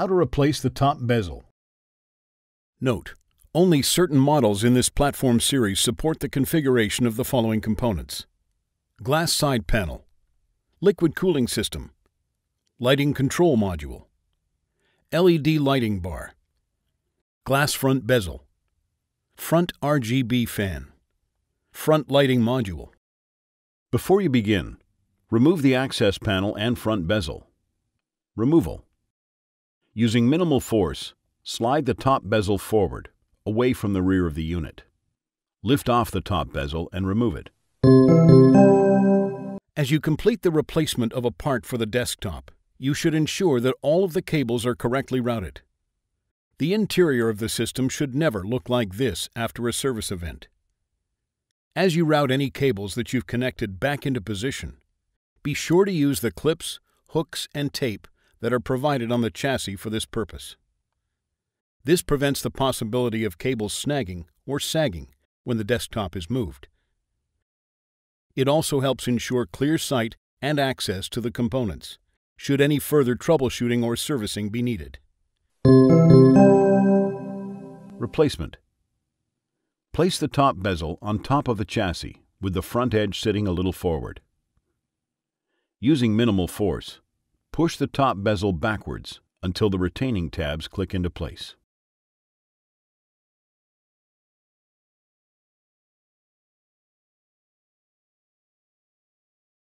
how to replace the top bezel. Note, only certain models in this platform series support the configuration of the following components. Glass side panel, liquid cooling system, lighting control module, LED lighting bar, glass front bezel, front RGB fan, front lighting module. Before you begin, remove the access panel and front bezel. Removal. Using minimal force, slide the top bezel forward, away from the rear of the unit. Lift off the top bezel and remove it. As you complete the replacement of a part for the desktop, you should ensure that all of the cables are correctly routed. The interior of the system should never look like this after a service event. As you route any cables that you've connected back into position, be sure to use the clips, hooks, and tape that are provided on the chassis for this purpose. This prevents the possibility of cables snagging or sagging when the desktop is moved. It also helps ensure clear sight and access to the components, should any further troubleshooting or servicing be needed. Replacement Place the top bezel on top of the chassis, with the front edge sitting a little forward. Using minimal force, Push the top bezel backwards until the retaining tabs click into place.